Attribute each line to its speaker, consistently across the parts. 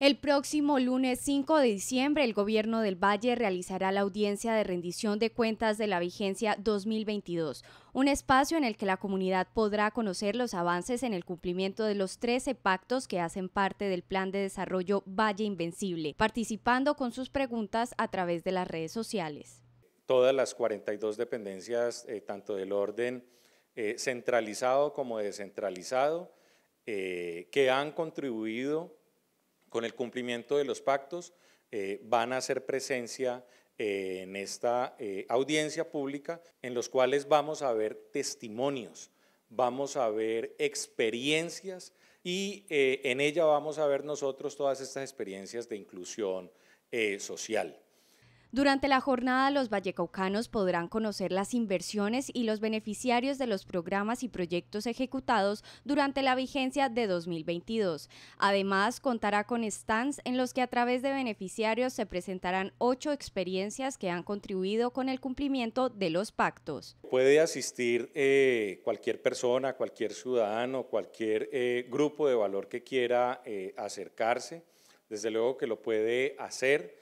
Speaker 1: El próximo lunes 5 de diciembre, el gobierno del Valle realizará la audiencia de rendición de cuentas de la vigencia 2022, un espacio en el que la comunidad podrá conocer los avances en el cumplimiento de los 13 pactos que hacen parte del Plan de Desarrollo Valle Invencible, participando con sus preguntas a través de las redes sociales.
Speaker 2: Todas las 42 dependencias, eh, tanto del orden eh, centralizado como descentralizado, eh, que han contribuido con el cumplimiento de los pactos, eh, van a hacer presencia eh, en esta eh, audiencia pública, en los cuales vamos a ver testimonios, vamos a ver experiencias y en ella vamos a ver nosotros todas estas experiencias de inclusión social.
Speaker 1: Durante la jornada, los vallecaucanos podrán conocer las inversiones y los beneficiarios de los programas y proyectos ejecutados durante la vigencia de 2022. Además, contará con stands en los que a través de beneficiarios se presentarán ocho experiencias que han contribuido con el cumplimiento de los pactos.
Speaker 2: Puede asistir eh, cualquier persona, cualquier ciudadano, cualquier eh, grupo de valor que quiera eh, acercarse. Desde luego que lo puede hacer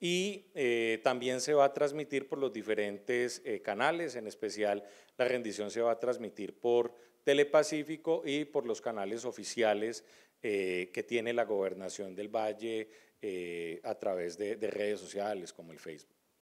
Speaker 2: y eh, también se va a transmitir por los diferentes eh, canales, en especial la rendición se va a transmitir por Telepacífico y por los canales oficiales eh, que tiene la gobernación del Valle a través de redes sociales como el Facebook.